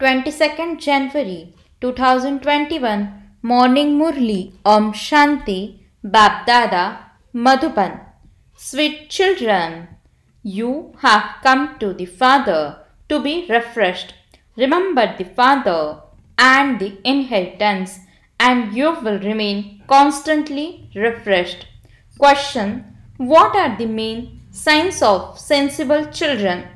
22nd January 2021 Morning Murli Om Shanti Babdada Madhuban Sweet children, you have come to the Father to be refreshed. Remember the Father and the inheritance and you will remain constantly refreshed. Question What are the main signs of sensible children?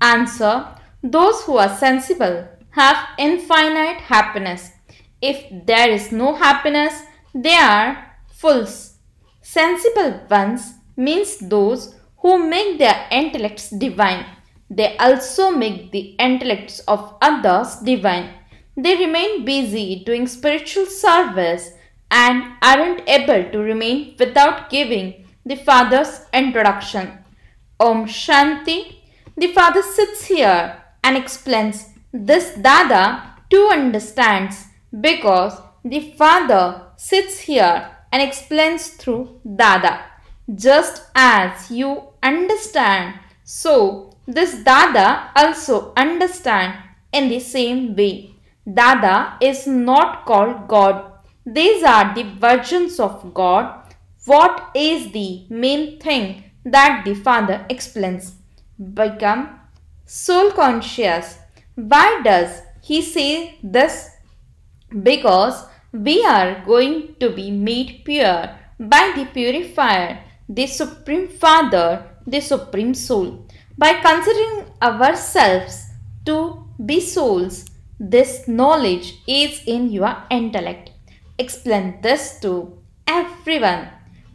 Answer Those who are sensible have infinite happiness. If there is no happiness, they are fools. Sensible ones means those who make their intellects divine. They also make the intellects of others divine. They remain busy doing spiritual service and aren't able to remain without giving the Father's introduction. Om Shanti. The Father sits here and explains this dada too understands because the father sits here and explains through dada. Just as you understand, so this dada also understand in the same way. Dada is not called God. These are the versions of God. What is the main thing that the Father explains? Become soul conscious why does he say this? Because we are going to be made pure by the purifier, the Supreme Father, the Supreme Soul. By considering ourselves to be souls, this knowledge is in your intellect. Explain this to everyone.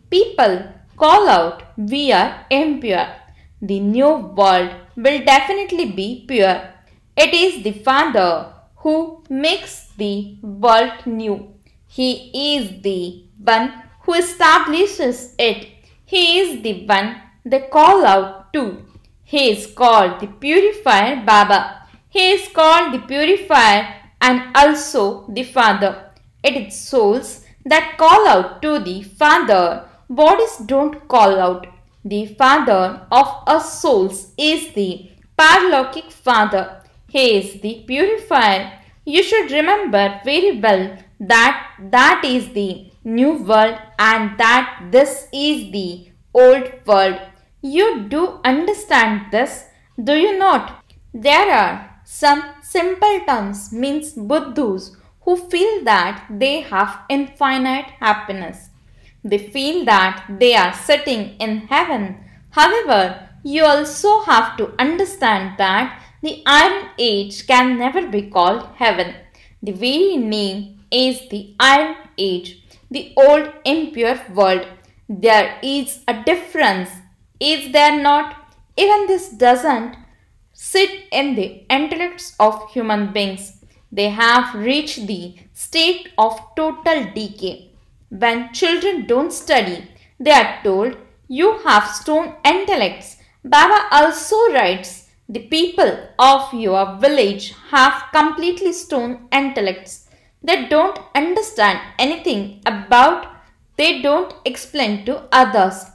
People call out, we are impure. The new world will definitely be pure it is the Father who makes the world new. He is the one who establishes it. He is the one they call out to. He is called the purifier Baba. He is called the purifier and also the Father. It is souls that call out to the Father. Bodies don't call out. The Father of us souls is the Paralokic Father is the purifier. You should remember very well that that is the new world and that this is the old world. You do understand this, do you not? There are some simple terms means Buddhus who feel that they have infinite happiness. They feel that they are sitting in heaven. However, you also have to understand that the Iron Age can never be called heaven. The very name is the Iron Age, the old impure world. There is a difference, is there not? Even this doesn't sit in the intellects of human beings. They have reached the state of total decay. When children don't study, they are told, you have stone intellects. Baba also writes, the people of your village have completely stone intellects. They don't understand anything about they don't explain to others.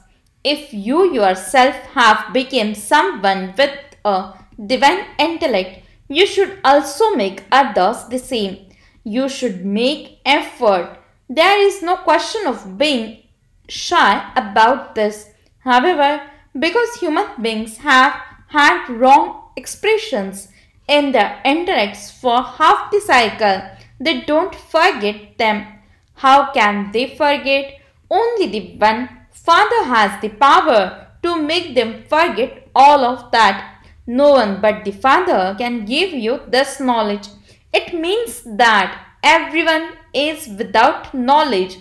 If you yourself have become someone with a divine intellect, you should also make others the same. You should make effort. There is no question of being shy about this. However, because human beings have had wrong expressions in the intellects for half the cycle. They don't forget them. How can they forget? Only the one father has the power to make them forget all of that. No one but the father can give you this knowledge. It means that everyone is without knowledge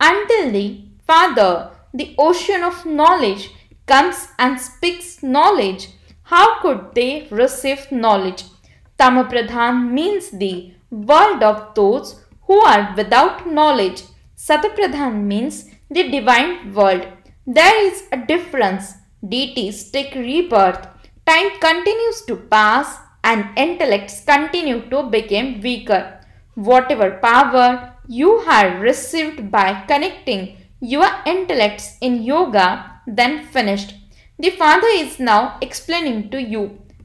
until the father, the ocean of knowledge, comes and speaks knowledge. How could they receive knowledge? Tamapradhan means the world of those who are without knowledge. Satapradhan means the divine world. There is a difference. Deities take rebirth. Time continues to pass and intellects continue to become weaker. Whatever power you have received by connecting your intellects in yoga then finished the father is now explaining to you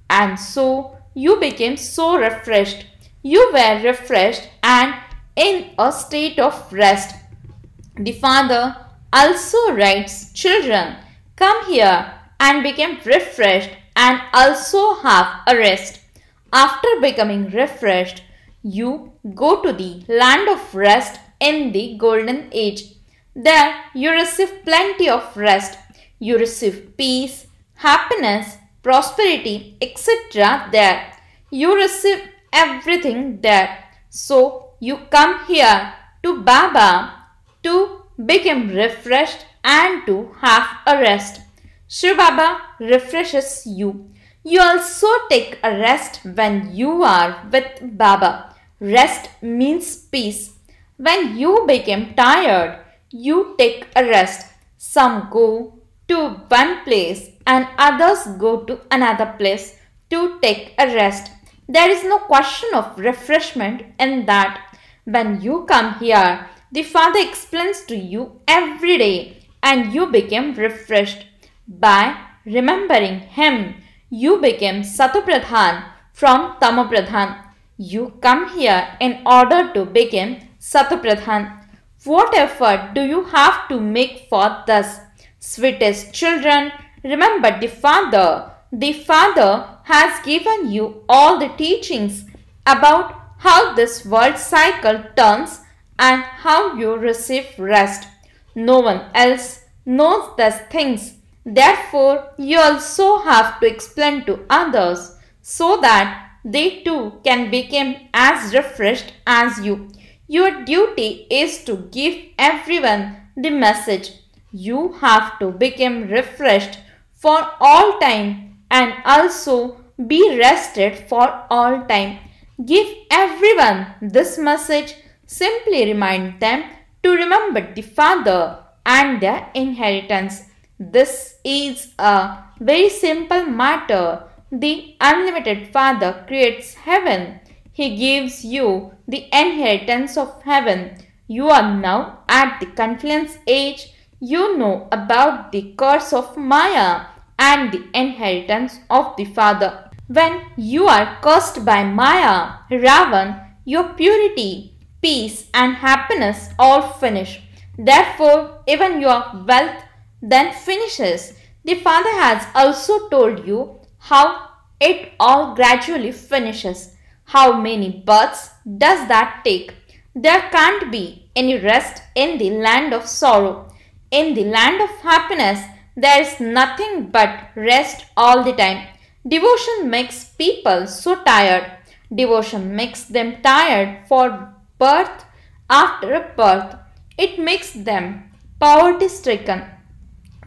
and so you became so refreshed. You were refreshed and in a state of rest. The father also writes, Children, come here and become refreshed and also have a rest. After becoming refreshed, you go to the land of rest in the golden age. There you receive plenty of rest you receive peace, happiness, prosperity, etc. there. You receive everything there. So you come here to Baba to become refreshed and to have a rest. Shri Baba refreshes you. You also take a rest when you are with Baba. Rest means peace. When you become tired, you take a rest. Some go to one place and others go to another place to take a rest. There is no question of refreshment in that. When you come here, the Father explains to you every day and you become refreshed. By remembering Him, you become satupradhan from Tamopradhan. You come here in order to become satupradhan. What effort do you have to make for this? Sweetest children, remember the Father. The Father has given you all the teachings about how this world cycle turns and how you receive rest. No one else knows these things. Therefore, you also have to explain to others so that they too can become as refreshed as you. Your duty is to give everyone the message you have to become refreshed for all time and also be rested for all time. Give everyone this message. Simply remind them to remember the Father and their inheritance. This is a very simple matter. The unlimited Father creates heaven. He gives you the inheritance of heaven. You are now at the confluence age you know about the curse of Maya and the inheritance of the father. When you are cursed by Maya, Ravan, your purity, peace and happiness all finish. Therefore, even your wealth then finishes. The father has also told you how it all gradually finishes. How many births does that take? There can't be any rest in the land of sorrow. In the land of happiness, there is nothing but rest all the time. Devotion makes people so tired. Devotion makes them tired for birth after a birth. It makes them poverty stricken.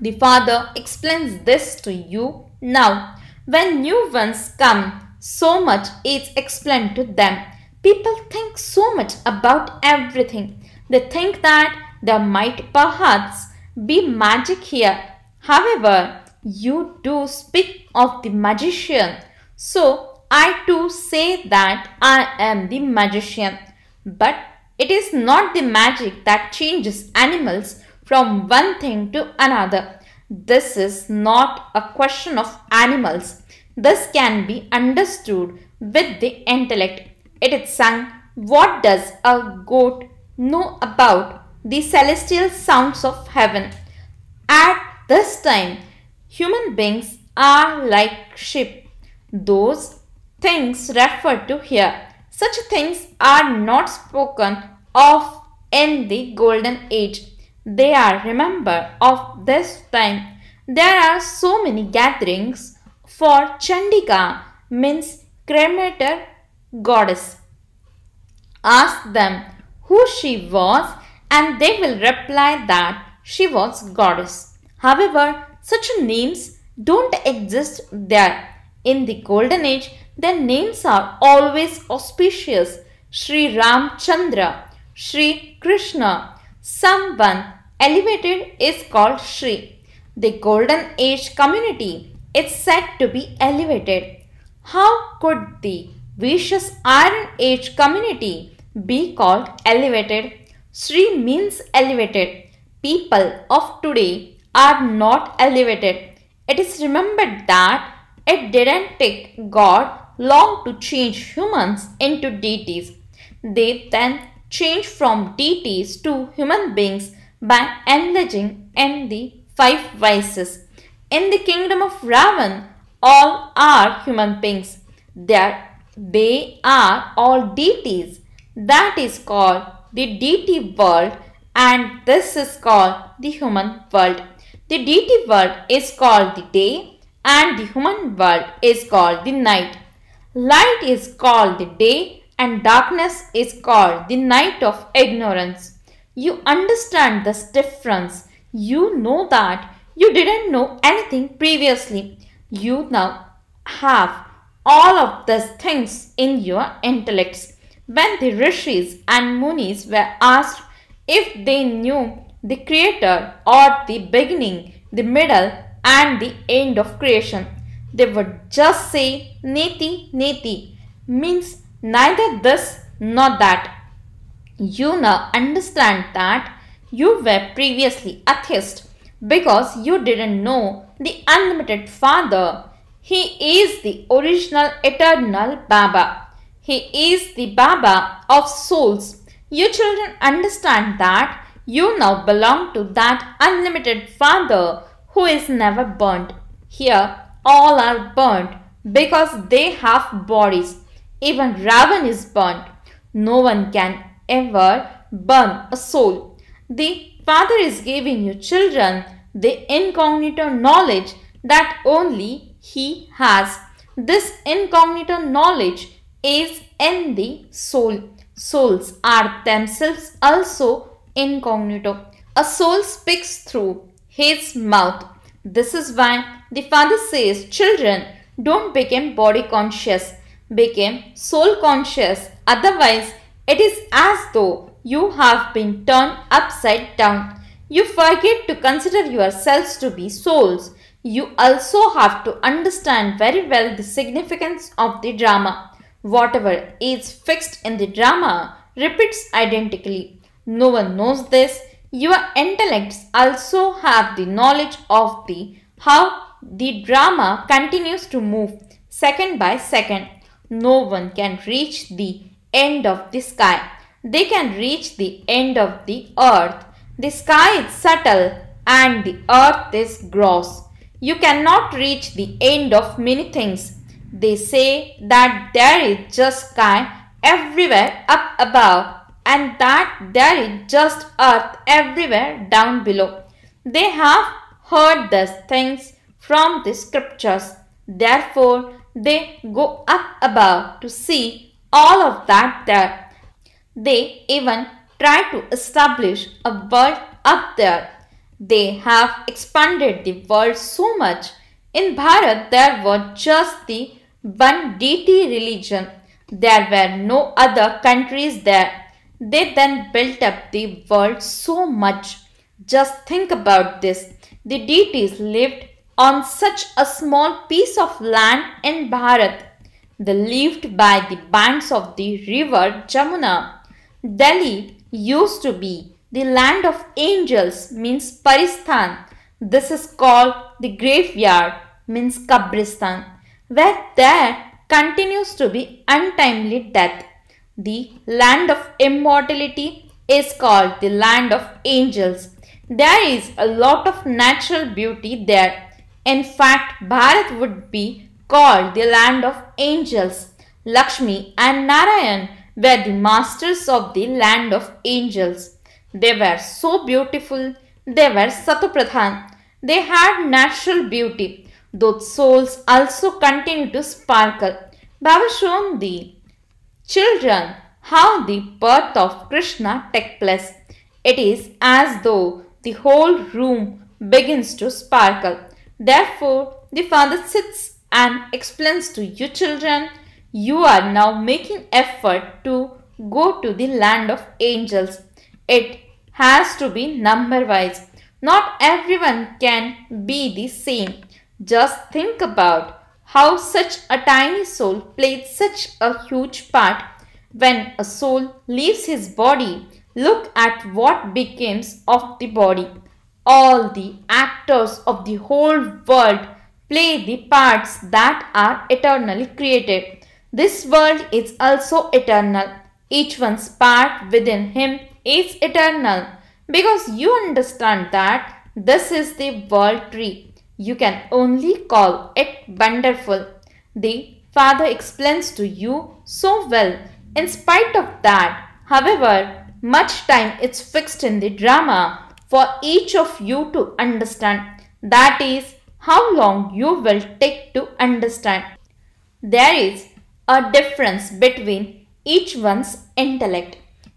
The father explains this to you now. When new ones come, so much is explained to them. People think so much about everything. They think that they might perhaps be magic here. However, you do speak of the magician. So I too say that I am the magician. But it is not the magic that changes animals from one thing to another. This is not a question of animals. This can be understood with the intellect. It is sung, what does a goat know about the celestial sounds of heaven. At this time, human beings are like sheep. Those things referred to here, such things are not spoken of in the golden age. They are remembered of this time. There are so many gatherings for Chandika means cremator goddess. Ask them who she was and they will reply that she was goddess. However, such names don't exist there. In the golden age, their names are always auspicious. Sri Ramchandra, Sri Krishna, someone elevated is called Sri. The golden age community is said to be elevated. How could the vicious iron age community be called elevated Sri means elevated. People of today are not elevated. It is remembered that it didn't take God long to change humans into deities. They then changed from deities to human beings by enlarging in the five vices. In the kingdom of Ravan, all are human beings. They are, they are all deities. That is called the DT world and this is called the human world. The DT world is called the day and the human world is called the night. Light is called the day and darkness is called the night of ignorance. You understand this difference. You know that you didn't know anything previously. You now have all of these things in your intellects. When the rishis and munis were asked if they knew the creator or the beginning, the middle and the end of creation, they would just say neti neti means neither this nor that. You now understand that you were previously atheist because you didn't know the unlimited father. He is the original eternal Baba. He is the Baba of souls. You children understand that you now belong to that unlimited Father who is never burnt. Here all are burnt because they have bodies. Even Ravan is burnt. No one can ever burn a soul. The Father is giving you children the incognito knowledge that only He has. This incognito knowledge is in the soul. Souls are themselves also incognito. A soul speaks through his mouth. This is why the father says, children, don't become body conscious, become soul conscious. Otherwise, it is as though you have been turned upside down. You forget to consider yourselves to be souls. You also have to understand very well the significance of the drama. Whatever is fixed in the drama repeats identically. No one knows this. Your intellects also have the knowledge of the how the drama continues to move second by second. No one can reach the end of the sky. They can reach the end of the earth. The sky is subtle and the earth is gross. You cannot reach the end of many things they say that there is just sky everywhere up above and that there is just earth everywhere down below. They have heard these things from the scriptures. Therefore, they go up above to see all of that there. They even try to establish a world up there. They have expanded the world so much. In Bharat, there were just the one deity religion. There were no other countries there. They then built up the world so much. Just think about this. The deities lived on such a small piece of land in Bharat. They lived by the banks of the river Jamuna. Delhi used to be the land of angels means Paristan. This is called the graveyard means Kabristan where there continues to be untimely death. The land of immortality is called the land of angels. There is a lot of natural beauty there. In fact, Bharat would be called the land of angels. Lakshmi and Narayan were the masters of the land of angels. They were so beautiful. They were Satupradhan. They had natural beauty. Those souls also continue to sparkle. They have shown the children how the birth of Krishna takes place. It is as though the whole room begins to sparkle. Therefore, the father sits and explains to you children, you are now making effort to go to the land of angels. It has to be number wise. Not everyone can be the same. Just think about how such a tiny soul played such a huge part. When a soul leaves his body, look at what becomes of the body. All the actors of the whole world play the parts that are eternally created. This world is also eternal. Each one's part within him is eternal because you understand that this is the world tree you can only call it wonderful. The father explains to you so well. In spite of that, however, much time is fixed in the drama for each of you to understand. That is how long you will take to understand. There is a difference between each one's intellect.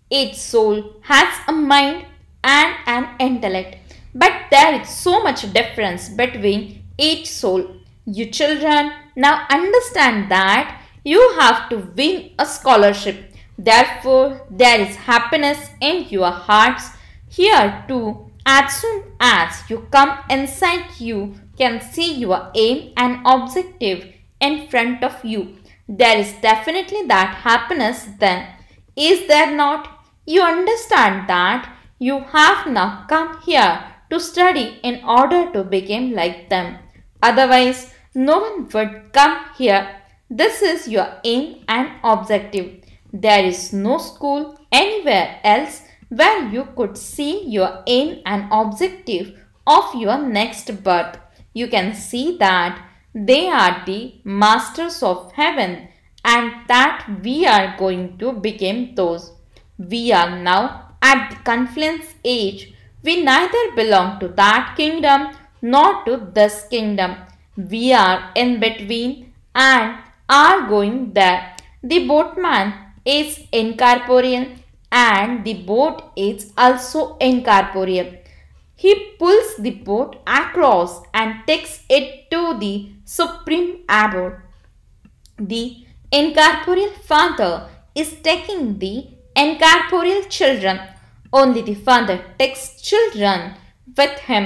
Each soul has a mind and an intellect. But there is so much difference between each soul. You children now understand that you have to win a scholarship. Therefore, there is happiness in your hearts. Here too, as soon as you come inside you can see your aim and objective in front of you. There is definitely that happiness then. Is there not? You understand that you have now come here to study in order to become like them. Otherwise, no one would come here. This is your aim and objective. There is no school anywhere else where you could see your aim and objective of your next birth. You can see that they are the masters of heaven and that we are going to become those. We are now at the confluence age we neither belong to that kingdom nor to this kingdom. We are in between and are going there. The boatman is incorporeal and the boat is also incorporeal. He pulls the boat across and takes it to the supreme abode. The incorporeal father is taking the incorporeal children only the father takes children with him.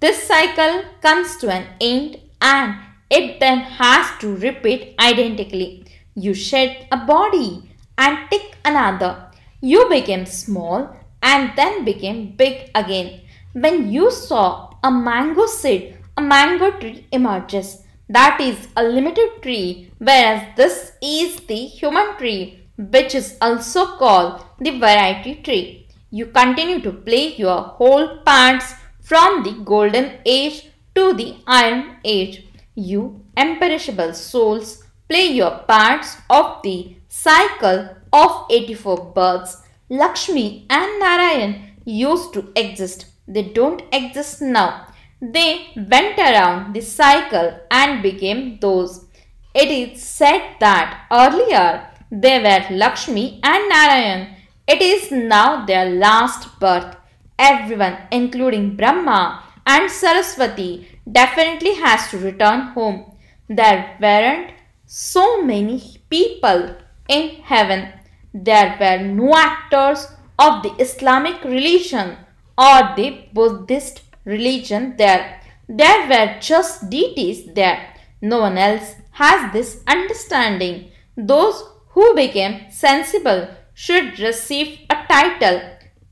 This cycle comes to an end and it then has to repeat identically. You shed a body and take another. You became small and then became big again. When you saw a mango seed, a mango tree emerges. That is a limited tree, whereas this is the human tree, which is also called the variety tree. You continue to play your whole parts from the golden age to the iron age. You imperishable souls play your parts of the cycle of 84 births. Lakshmi and Narayan used to exist. They don't exist now. They went around the cycle and became those. It is said that earlier they were Lakshmi and Narayan it is now their last birth. Everyone, including Brahma and Saraswati, definitely has to return home. There weren't so many people in heaven. There were no actors of the Islamic religion or the Buddhist religion there. There were just deities there. No one else has this understanding. Those who became sensible should receive a title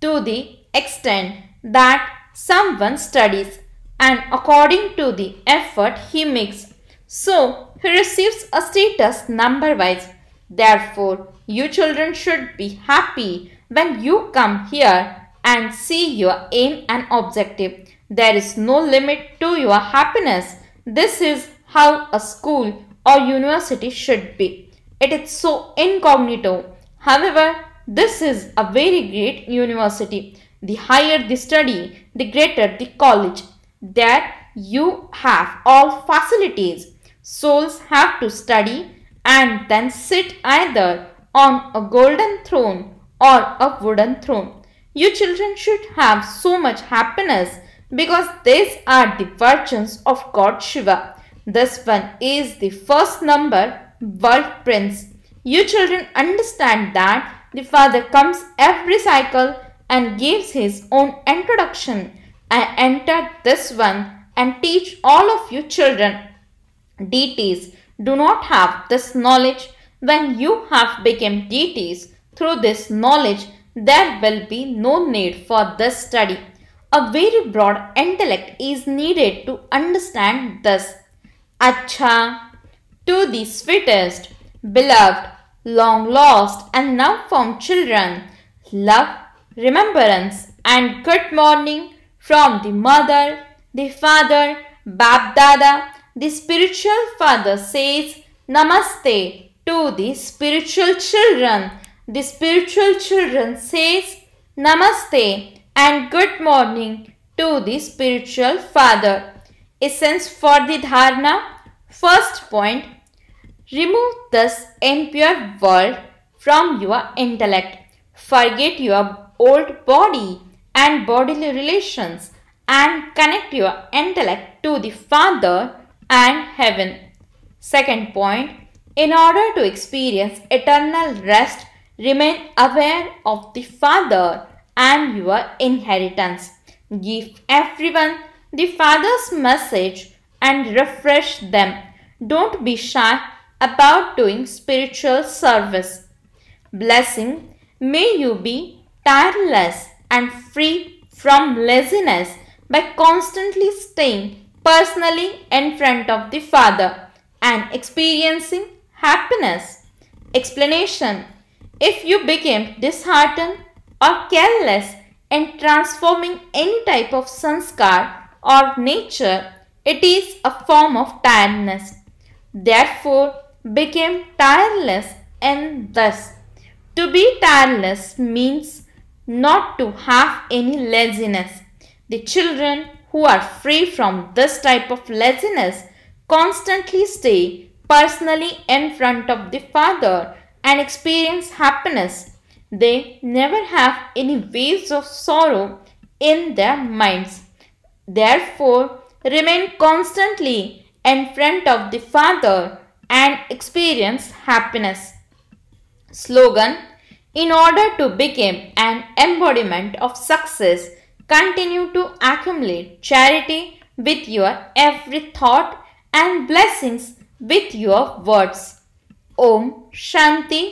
to the extent that someone studies and according to the effort he makes. So, he receives a status number wise. Therefore, you children should be happy when you come here and see your aim and objective. There is no limit to your happiness. This is how a school or university should be. It is so incognito However, this is a very great university. The higher the study, the greater the college that you have all facilities. Souls have to study and then sit either on a golden throne or a wooden throne. You children should have so much happiness because these are the virgins of God Shiva. This one is the first number world prince. You children understand that the father comes every cycle and gives his own introduction. I enter this one and teach all of you children. DTs do not have this knowledge. When you have become DTs through this knowledge, there will be no need for this study. A very broad intellect is needed to understand this. Acha, to the sweetest, beloved, long lost and now found children, love, remembrance and good morning from the mother, the father, Bab Dada, the spiritual father says Namaste to the spiritual children. The spiritual children says Namaste and good morning to the spiritual father. Essence for the dharana. First point Remove this impure world from your intellect. Forget your old body and bodily relations and connect your intellect to the Father and heaven. Second point, in order to experience eternal rest, remain aware of the Father and your inheritance. Give everyone the Father's message and refresh them. Don't be shy about doing spiritual service. Blessing, may you be tireless and free from laziness by constantly staying personally in front of the Father and experiencing happiness. Explanation If you became disheartened or careless in transforming any type of sanskar or nature, it is a form of tiredness. Therefore, became tireless and thus to be tireless means not to have any laziness. The children who are free from this type of laziness constantly stay personally in front of the father and experience happiness. They never have any waves of sorrow in their minds. Therefore, remain constantly in front of the father and experience happiness. Slogan In order to become an embodiment of success, continue to accumulate charity with your every thought and blessings with your words. Om Shanti